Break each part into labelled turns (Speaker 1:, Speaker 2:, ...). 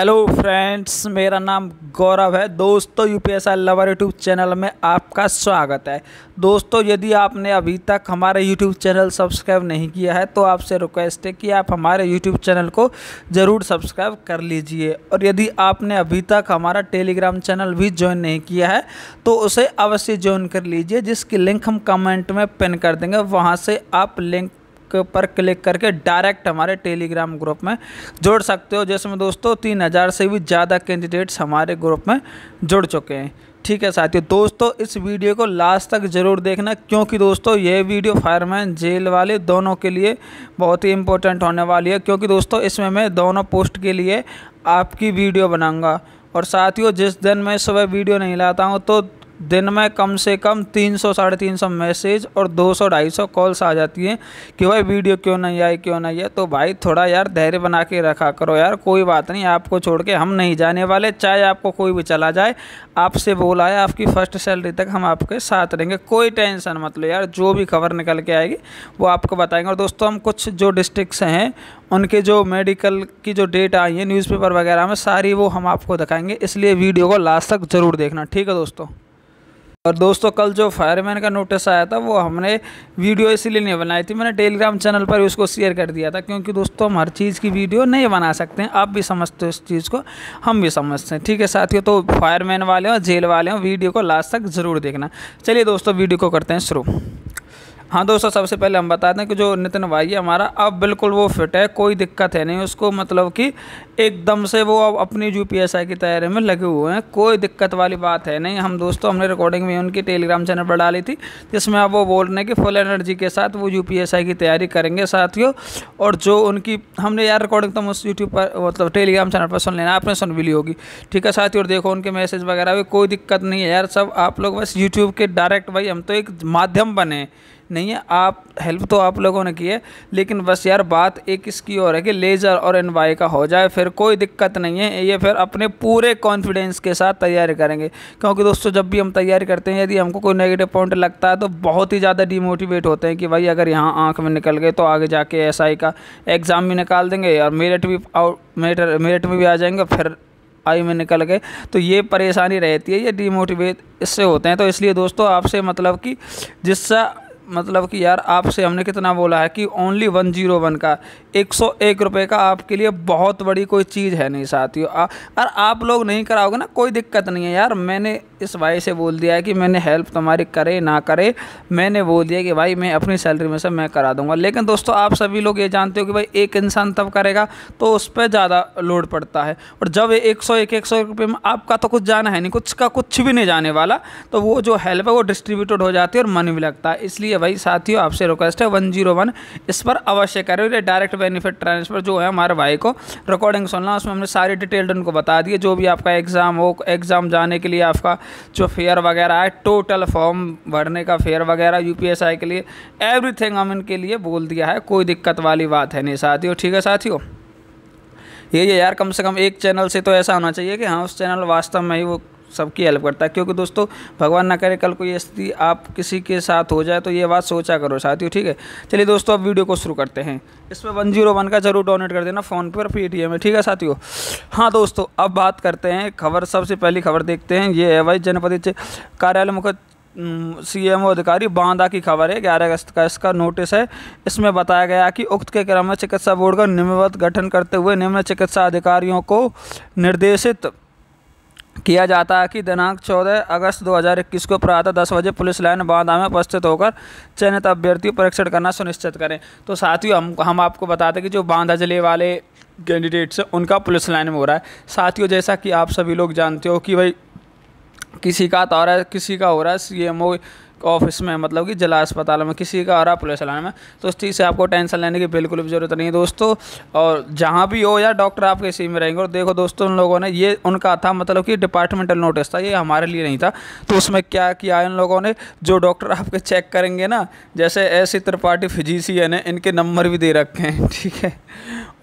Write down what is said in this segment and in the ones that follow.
Speaker 1: hello friends मेरा नाम गौरव है दोस्तों U P S I lover YouTube channel में आपका स्वागत है दोस्तों यदि आपने अभी तक हमारे यूट्यूब चैनल सब्सक्राइब नहीं किया है तो आपसे रिक्वेस्ट है कि आप हमारे यूट्यूब चैनल को ज़रूर सब्सक्राइब कर लीजिए और यदि आपने अभी तक हमारा टेलीग्राम चैनल भी ज्वाइन नहीं किया है तो उसे अवश्य ज्वाइन कर लीजिए जिसकी लिंक हम कमेंट में पिन कर देंगे वहाँ से आप लिंक पर क्लिक करके डायरेक्ट हमारे टेलीग्राम ग्रुप में जोड़ सकते हो जिसमें दोस्तों तीन हज़ार से भी ज़्यादा कैंडिडेट्स हमारे ग्रुप में जुड़ चुके हैं ठीक है साथियों दोस्तों इस वीडियो को लास्ट तक ज़रूर देखना क्योंकि दोस्तों ये वीडियो फायरमैन जेल वाले दोनों के लिए बहुत ही इंपॉर्टेंट होने वाली है क्योंकि दोस्तों इसमें मैं दोनों पोस्ट के लिए आपकी वीडियो बनाऊंगा और साथियों जिस दिन मैं सुबह वीडियो नहीं लाता हूँ तो दिन में कम से कम तीन सौ साढ़े तीन सौ मैसेज और दो सौ ढाई सौ कॉल्स आ जाती हैं कि भाई वीडियो क्यों नहीं आई क्यों नहीं है तो भाई थोड़ा यार धैर्य बना के रखा करो यार कोई बात नहीं आपको छोड़ के हम नहीं जाने वाले चाहे आपको कोई भी चला जाए आपसे बोला है आपकी फ़र्स्ट सैलरी तक हम आपके साथ रहेंगे कोई टेंशन मत लो यार जो भी खबर निकल के आएगी वो आपको बताएंगे और दोस्तों हम कुछ जो डिस्ट्रिक्स हैं उनके जो मेडिकल की जो डेट आई है न्यूज़पेपर वगैरह में सारी वो हम आपको दिखाएंगे इसलिए वीडियो को लास्ट तक ज़रूर देखना ठीक है दोस्तों और दोस्तों कल जो फायरमैन का नोटिस आया था वो हमने वीडियो इसलिए नहीं बनाई थी मैंने टेलीग्राम चैनल पर उसको शेयर कर दिया था क्योंकि दोस्तों हम हर चीज़ की वीडियो नहीं बना सकते हैं आप भी समझते हो इस चीज़ को हम भी समझते हैं ठीक है साथियों तो फायरमैन वाले हों जेल वाले हों वीडियो को लास्ट तक ज़रूर देखना चलिए दोस्तों वीडियो को करते हैं शुरू हाँ दोस्तों सबसे पहले हम बता दें कि जो नितिन भाई है हमारा अब बिल्कुल वो फिट है कोई दिक्कत है नहीं उसको मतलब कि एकदम से वो अब अपनी यू की तैयारी में लगे हुए हैं कोई दिक्कत वाली बात है नहीं हम दोस्तों हमने रिकॉर्डिंग में उनकी टेलीग्राम चैनल पर डाली थी जिसमें अब वो बोल रहे हैं कि फुल एनर्जी के साथ वो यू की तैयारी करेंगे साथियों और जो उनकी हमने यार रिकॉर्डिंग तो उस यूट्यूब पर मतलब टेलीग्राम चैनल पर सुन लेना आपने सुन भी ली होगी ठीक है साथियों और देखो उनके मैसेज वगैरह भी कोई दिक्कत नहीं है यार सब आप लोग बस यूट्यूब के डायरेक्ट भाई हम तो एक माध्यम बने नहीं है आप हेल्प तो आप लोगों ने की है लेकिन बस यार बात एक इसकी और है कि लेज़र और एनवाई का हो जाए फिर कोई दिक्कत नहीं है ये फिर अपने पूरे कॉन्फिडेंस के साथ तैयारी करेंगे क्योंकि दोस्तों जब भी हम तैयारी करते हैं यदि हमको कोई नेगेटिव पॉइंट लगता है तो बहुत ही ज़्यादा डिमोटिवेट होते हैं कि भाई अगर यहाँ आँख में निकल गए तो आगे जाके एस का एग्ज़ाम भी निकाल देंगे और मेरिट भी आउट मेरिट मेरिट में भी आ जाएंगे फिर आई में निकल गए तो ये परेशानी रहती है ये डीमोटिवेट इससे होते हैं तो इसलिए दोस्तों आपसे मतलब कि जिससे मतलब कि यार आपसे हमने कितना बोला है कि ओनली वन जीरो वन का एक सौ एक रुपये का आपके लिए बहुत बड़ी कोई चीज़ है नहीं साथियों और आप लोग नहीं कराओगे ना कोई दिक्कत नहीं है यार मैंने इस भाई से बोल दिया है कि मैंने हेल्प तुम्हारी करे ना करे मैंने बोल दिया कि भाई मैं अपनी सैलरी में से मैं करा दूंगा लेकिन दोस्तों आप सभी लोग ये जानते हो कि भाई एक इंसान तब करेगा तो उस पर ज़्यादा लोड पड़ता है और जब एक सौ एक एक सौ रुपये में आपका तो कुछ जाना है नहीं कुछ का कुछ भी नहीं जाने वाला तो वो जो हेल्प है वो डिस्ट्रीब्यूटेड हो जाती है और मन भी लगता है इसलिए भाई साथियों आपसे रिक्वेस्ट है वन जीरो वन इस पर अवश्य करें ये डायरेक्ट बेनिफिट ट्रांसफर जो है हमारे भाई को रिकॉर्डिंग सुनना उसमें हमने सारी डिटेल उनको बता दिए जो भी आपका एग्ज़ाम हो एग्ज़ाम जाने के लिए आपका जो फेयर वगैरह है टोटल फॉर्म भरने का फेयर वगैरह यू के लिए एवरी हम इनके लिए बोल दिया है कोई दिक्कत वाली बात है नहीं साथियों ठीक है साथियों ये ये यार कम से कम एक चैनल से तो ऐसा होना चाहिए कि हाँ उस चैनल वास्तव में ही वो सबकी हेल्प करता है क्योंकि दोस्तों भगवान ना करे कल कोई स्थिति आप किसी के साथ हो जाए तो ये बात सोचा करो साथियों ठीक है चलिए दोस्तों अब वीडियो को शुरू करते हैं इसमें वन जीरो वन का जरूर डोनेट कर देना फ़ोन पे टी पेटीएम में ठीक है साथियों हाँ दोस्तों अब बात करते हैं खबर सबसे पहली खबर देखते हैं ये है भाई जनपद कार्यालय मुख्य सीएमओ अधिकारी बांदा की खबर है ग्यारह अगस्त का इसका नोटिस है इसमें बताया गया कि उक्त के क्रम में चिकित्सा बोर्ड का निम्नवत गठन करते हुए निम्न चिकित्सा अधिकारियों को निर्देशित किया जाता है कि दिनांक 14 अगस्त 2021 को प्रातः दस बजे पुलिस लाइन बांदा में उपस्थित होकर चयनित अभ्यर्थियों परीक्षण करना सुनिश्चित करें तो साथियों हम हम आपको बताते हैं कि जो बांदा जिले वाले कैंडिडेट्स हैं उनका पुलिस लाइन में हो रहा है साथियों जैसा कि आप सभी लोग जानते हो कि भाई किसी का तो किसी का हो रहा है सी एम ऑफिस में मतलब कि जिला अस्पताल में किसी का आ रहा पुलिस लाने में तो उस चीज़ से आपको टेंशन लेने की बिल्कुल भी ज़रूरत नहीं है दोस्तों और जहाँ भी हो या डॉक्टर आपके इसी में रहेंगे और देखो दोस्तों उन लोगों ने ये उनका था मतलब कि डिपार्टमेंटल नोटिस था ये हमारे लिए नहीं था तो उसमें क्या किया इन लोगों ने जो डॉक्टर आपके चेक करेंगे ना जैसे ऐसी त्रिपाठी फिजिशियन है इनके नंबर भी दे रखे हैं ठीक है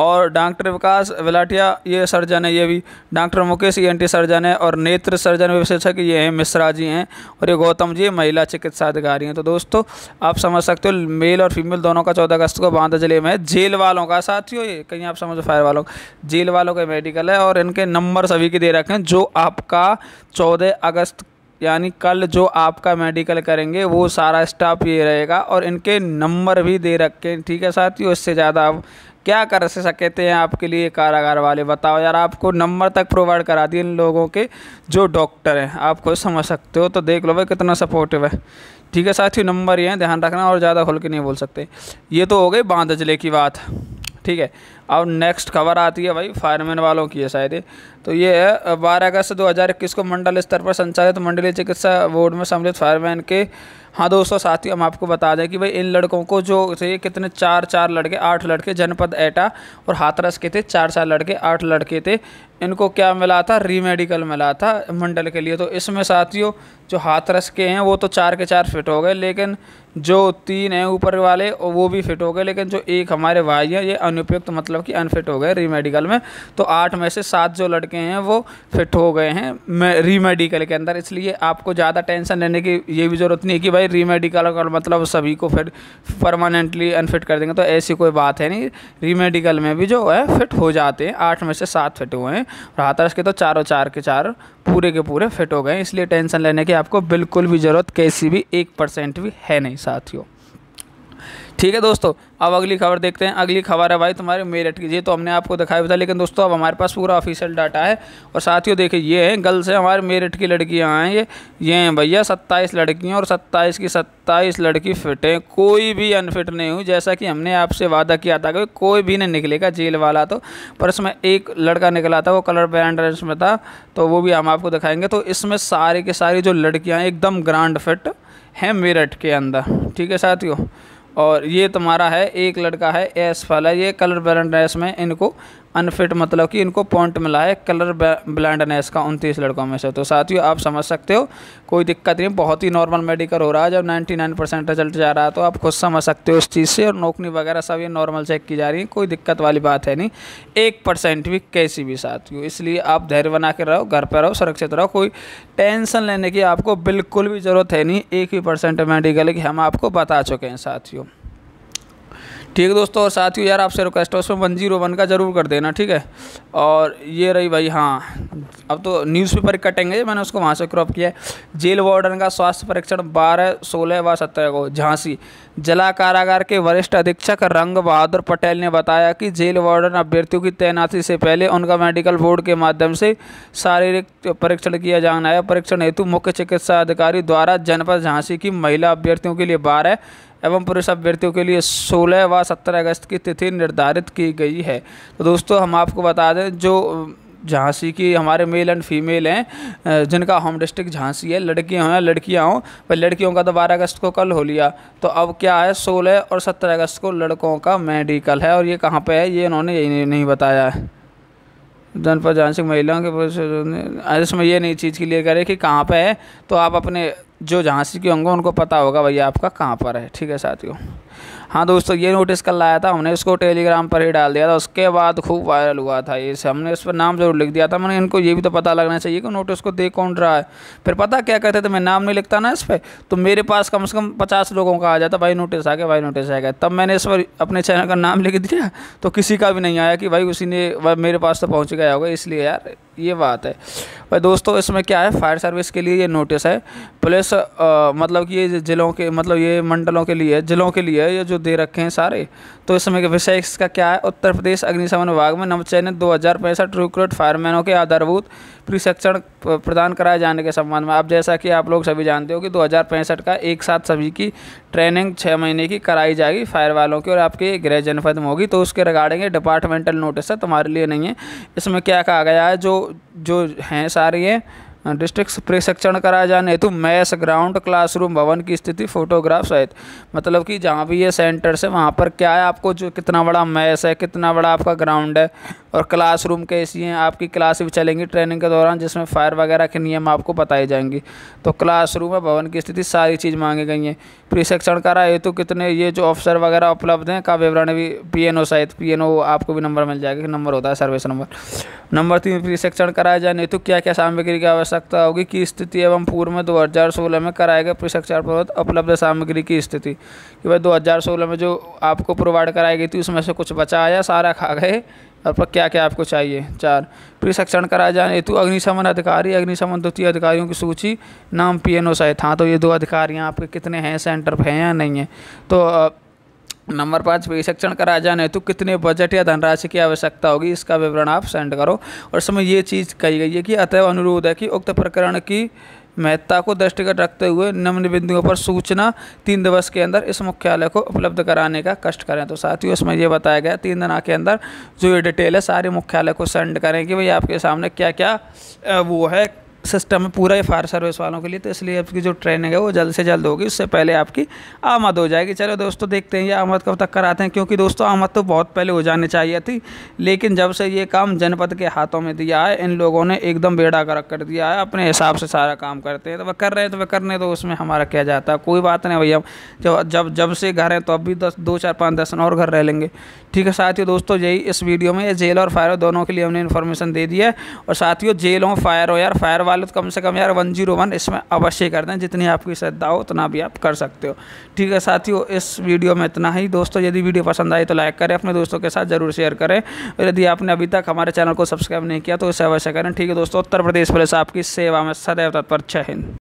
Speaker 1: और डॉक्टर विकास विलाटिया ये सर्जन है ये भी डॉक्टर मुकेश ये एंटी सर्जन है और नेत्र सर्जन विशेषज्ञ ये हैं मिश्रा जी हैं और ये गौतम जी महिला चिकित्सा अधिकारी हैं तो दोस्तों आप समझ सकते हो मेल और फीमेल दोनों का चौदह अगस्त को बांदा जिले में जेल वालों का साथियों ये कहीं आप समझो फायर वालों का जेल वालों का मेडिकल है और इनके नंबर सभी के दे रखे हैं जो आपका चौदह अगस्त यानी कल जो आपका मेडिकल करेंगे वो सारा स्टाफ ये रहेगा और इनके नंबर भी दे रखे हैं ठीक है साथियों इससे ज़्यादा आप क्या कर सकते हैं आपके लिए कारागार वाले बताओ यार आपको नंबर तक प्रोवाइड करा दिए इन लोगों के जो डॉक्टर हैं आप खुद समझ सकते हो तो देख लो भाई कितना सपोर्टिव है ठीक है साथियों नंबर ये हैं ध्यान रखना और ज़्यादा खुल के नहीं बोल सकते ये तो हो गई बांदा जिले की बात ठीक है अब नेक्स्ट खबर आती है भाई फायरमैन वालों की है शायद तो ये है बारह अगस्त दो हज़ार इक्कीस को मंडल स्तर पर संचालित मंडलीय चिकित्सा बोर्ड में सम्मिलित फायरमैन के हाँ दोस्तों साथ ही हम आपको बता दें कि भाई इन लड़कों को जो थे कितने चार चार लड़के आठ लड़के जनपद एटा और हाथरस के थे चार चार लड़के आठ लड़के थे इनको क्या मिला था रीमेडिकल मिला था मंडल के लिए तो इसमें साथियों जो हाथ रस के हैं वो तो चार के चार फिट हो गए लेकिन जो तीन हैं ऊपर वाले वो भी फिट हो गए लेकिन जो एक हमारे भाई हैं ये अनुपयुक्त मतलब कि अनफिट हो गए रीमेडिकल में तो आठ में से सात जो लड़के हैं वो फिट हो गए हैं रीमेडिकल के अंदर इसलिए आपको ज़्यादा टेंशन लेने की ये भी ज़रूरत नहीं कि भाई रीमेडिकल का मतलब सभी को फिर परमानेंटली अनफिट कर देंगे तो ऐसी कोई बात है नहीं रीमेडिकल में भी जो है फिट हो जाते हैं आठ में से सात फिट हुए हैं और हाथरस के तो चारों चार के चार पूरे के पूरे फिट हो गए इसलिए टेंशन लेने की आपको बिल्कुल भी ज़रूरत कैसी भी एक परसेंट भी है नहीं साथियों ठीक है दोस्तों अब अगली खबर देखते हैं अगली खबर है भाई तुम्हारे मेरठ की जी तो हमने आपको दिखाया था लेकिन दोस्तों अब हमारे पास पूरा ऑफिशियल डाटा है और साथियों देखिए ये हैं गल से हमारे मेरठ की लड़कियाँ हैं ये ये हैं भैया सत्ताईस लड़कियाँ और सत्ताईस की सत्ताईस लड़की फिट हैं कोई भी अनफिट नहीं हुई जैसा कि हमने आपसे वादा किया था कि कोई भी नहीं निकलेगा जेल वाला तो पर इसमें एक लड़का निकला था वो कलर ब्रांड ड्रेस में था तो वो भी हम आपको दिखाएंगे तो इसमें सारे के सारी जो लड़कियाँ एकदम ग्रांड फिट हैं मेरठ के अंदर ठीक है साथियों और ये तुम्हारा है एक लड़का है एस वाला ये कलर ब्रांड ड्रेस में इनको अनफिट मतलब कि इनको पॉइंट मिला है कलर ब्लाइंडनेस का उनतीस लड़कों में से तो साथियों आप समझ सकते हो कोई दिक्कत नहीं बहुत ही नॉर्मल मेडिकल हो रहा है जब 99 परसेंट रिजल्ट जा रहा है तो आप खुद समझ सकते हो इस चीज़ से और नौकरी वगैरह सब ये नॉर्मल चेक की जा रही है कोई दिक्कत वाली बात है नहीं एक परसेंट भी कैसी भी साथियों इसलिए आप धैर्य बना के रहो घर पर रहो सुरक्षित रहो कोई टेंशन लेने की आपको बिल्कुल भी ज़रूरत है नहीं एक ही परसेंट मेडिकल की हम आपको बता चुके हैं साथियों ठीक है दोस्तों और साथियों यार आपसे रिक्वेस्ट है उसमें वन जीरो वन का ज़रूर कर देना ठीक है और ये रही भाई हाँ अब तो न्यूज़पेपर कटेंगे मैंने उसको वहाँ से क्रॉप किया है जेल वार्डन का स्वास्थ्य परीक्षण बारह सोलह व सत्रह को झांसी जिला कारागार के वरिष्ठ अधीक्षक रंग बहादुर पटेल ने बताया कि जेल वार्डन अभ्यर्थियों की तैनाती से पहले उनका मेडिकल बोर्ड के माध्यम से शारीरिक परीक्षण किया जाना है परीक्षण हेतु मुख्य चिकित्सा अधिकारी द्वारा जनपद झांसी की महिला अभ्यर्थियों के लिए बारह एवं पुरुष अभ्यर्थियों के लिए 16 व 17 अगस्त की तिथि निर्धारित की गई है तो दोस्तों हम आपको बता दें जो झांसी की हमारे मेल एंड फीमेल हैं जिनका होम डिस्ट्रिक्ट झांसी है लड़कियाँ हों या लड़कियाँ हों पर लड़कियों का तो बारह अगस्त को कल हो लिया तो अब क्या है सोलह और सत्रह अगस्त को लड़कों का मेडिकल है और ये कहाँ पर है ये इन्होंने यही नहीं बताया है जनपद झांसी महिलाओं के इसमें ये नहीं चीज़ क्लियर करे कि कहाँ पर है तो आप अपने जो झांसी के होंगे उनको पता होगा भैया आपका कहाँ पर है ठीक है साथियों हाँ दोस्तों ये नोटिस कल आया था हमने इसको टेलीग्राम पर ही डाल दिया था उसके बाद खूब वायरल हुआ था ये हमने इस पर नाम जरूर लिख दिया था मैंने इनको ये भी तो पता लगना चाहिए कि नोटिस को दे कौन रहा है फिर पता क्या कहते थे मैं नाम नहीं लिखता ना इस पर तो मेरे पास कम से कम पचास लोगों का आ जाता भाई नोटिस आ गया भाई नोटिस आ गया तब मैंने इस पर अपने चैनल का नाम लिख दिया तो किसी का भी नहीं आया कि भाई उसी ने मेरे पास तो पहुँच गया होगा इसलिए यार ये बात है भाई दोस्तों इसमें क्या है फायर सर्विस के लिए ये नोटिस है पुलिस मतलब कि ये ज़िलों के मतलब ये मंडलों के लिए ज़िलों के लिए ये जो दे रखे हैं सारे तो इस समय के विषय इसका क्या है उत्तर प्रदेश अग्निशमन विभाग में नवचयनित दो हज़ार पैंसठ रिक्रूट फायरमैनों के आधारभूत प्रशिक्षण प्रदान कराए जाने के संबंध में अब जैसा कि आप लोग सभी जानते हो कि दो का एक साथ सभी की ट्रेनिंग छः महीने की कराई जाएगी फायर वालों की और आपके गृह जनपद में होगी तो उसके रिगार्डिंग ये डिपार्टमेंटल नोटिस है तुम्हारे लिए नहीं है इसमें क्या कहा गया है जो जो हैं सारी हैं डिस्ट्रिक्ट प्रशिक्षण कराए जाने हेतु मैस ग्राउंड क्लासरूम भवन की स्थिति फोटोग्राफ सहित मतलब कि जहाँ भी ये सेंटर्स से है वहाँ पर क्या है आपको जो कितना बड़ा मैस है कितना बड़ा आपका ग्राउंड है और क्लासरूम कैसी हैं आपकी क्लास भी चलेंगी ट्रेनिंग के दौरान जिसमें फायर वगैरह के नियम आपको बताए जाएंगे तो क्लासरूम है भवन की स्थिति सारी चीज़ मांगी गई हैं प्रशिक्षण करा हेतु कितने ये जो ऑफिसर वगैरह उपलब्ध हैं का विवरण भी पी एन ओ सहित ओ आपको भी नंबर मिल जाएगा नंबर होता है सर्विस नंबर नंबर तीन प्रशिक्षण कराया जाने हेतु क्या क्या सामग्री की आवश्यकता आवश्यकता होगी की स्थिति एवं पूर्व में 2016 में कराए गए प्रशिक्षण प्रबंध उपलब्ध सामग्री की स्थिति कि भाई 2016 में जो आपको प्रोवाइड कराई गई थी उसमें से कुछ बचा आया सारा खा गए और पर क्या क्या आपको चाहिए चार प्रशिक्षण कराए जाने हेतु अग्निशमन अधिकारी अग्निशमन द्वितीय अधिकारियों की सूची नाम पी एन ओ सहित हाँ तो ये दो अधिकारियाँ आपके कितने हैं सेंटर पर हैं या नहीं हैं तो नंबर पाँच प्रशिक्षण कराए जाने हेतु कितने बजट या धनराशि की आवश्यकता होगी इसका विवरण आप सेंड करो और इसमें ये चीज़ कही गई है कि अतः अनुरोध है कि उक्त प्रकरण की महत्ता को दृष्टिगत रखते हुए निम्न बिंदुओं पर सूचना तीन दिवस के अंदर इस मुख्यालय को उपलब्ध कराने का कष्ट करें तो साथियों इसमें यह बताया गया तीन दिन के अंदर जो ये डिटेल है सारे मुख्यालय को सेंड करें कि भाई आपके सामने क्या क्या वो है सिस्टम है पूरा ही फायर सर्विस वालों के लिए तो इसलिए आपकी जो ट्रेनिंग है वो जल्द से जल्द होगी उससे पहले आपकी आमद हो जाएगी चलो दोस्तों देखते हैं ये आमद कब तक कराते हैं क्योंकि दोस्तों आमद तो बहुत पहले हो जानी चाहिए थी लेकिन जब से ये काम जनपद के हाथों में दिया है इन लोगों ने एकदम बेड़ा कर कर दिया है अपने हिसाब से सारा काम करते हैं तो वह कर रहे हैं तो वह करने तो उसमें हमारा क्या जाता है कोई बात नहीं भैया जब जब जब से घर हैं तो अब भी दस दो चार पाँच दस और घर रह लेंगे ठीक है साथियों दोस्तों यही इस वीडियो में जेल और फायर दोनों के लिए हमने इन्फॉर्मेशन दे दिया है और साथियों जेल हो फायर हो यार फायर वाले पालो तो कम से कम यार वन जीरो वन इसमें अवश्य कर दें जितनी आपकी श्रद्धा हो उतना भी आप कर सकते हो ठीक है साथियों इस वीडियो में इतना ही दोस्तों यदि वीडियो पसंद आई तो लाइक करें अपने दोस्तों के साथ जरूर शेयर करें और यदि आपने अभी तक हमारे चैनल को सब्सक्राइब नहीं किया तो इसे अवश्य करें ठीक है दोस्तों उत्तर प्रदेश पुलिस आपकी सेवा में सदैव तत्पर छह हिंद